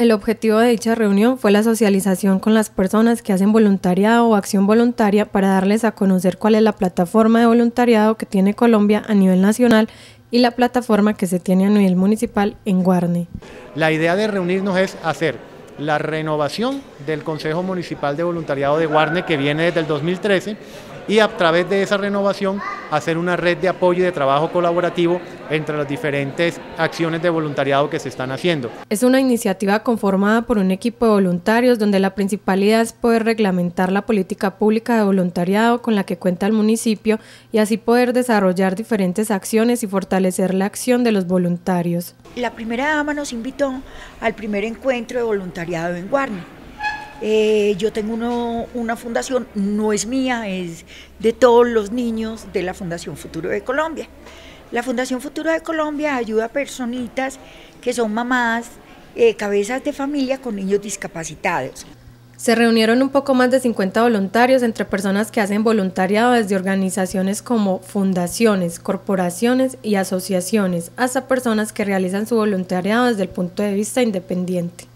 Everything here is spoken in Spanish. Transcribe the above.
El objetivo de dicha reunión fue la socialización con las personas que hacen voluntariado o acción voluntaria para darles a conocer cuál es la plataforma de voluntariado que tiene Colombia a nivel nacional y la plataforma que se tiene a nivel municipal en Guarne. La idea de reunirnos es hacer la renovación del Consejo Municipal de Voluntariado de Guarne que viene desde el 2013 y a través de esa renovación hacer una red de apoyo y de trabajo colaborativo entre las diferentes acciones de voluntariado que se están haciendo. Es una iniciativa conformada por un equipo de voluntarios donde la principalidad es poder reglamentar la política pública de voluntariado con la que cuenta el municipio y así poder desarrollar diferentes acciones y fortalecer la acción de los voluntarios. La primera dama nos invitó al primer encuentro de voluntariado en Guarne eh, yo tengo una fundación, no es mía, es de todos los niños de la Fundación Futuro de Colombia. La Fundación Futuro de Colombia ayuda a personitas que son mamás, eh, cabezas de familia con niños discapacitados. Se reunieron un poco más de 50 voluntarios entre personas que hacen voluntariado desde organizaciones como fundaciones, corporaciones y asociaciones, hasta personas que realizan su voluntariado desde el punto de vista independiente.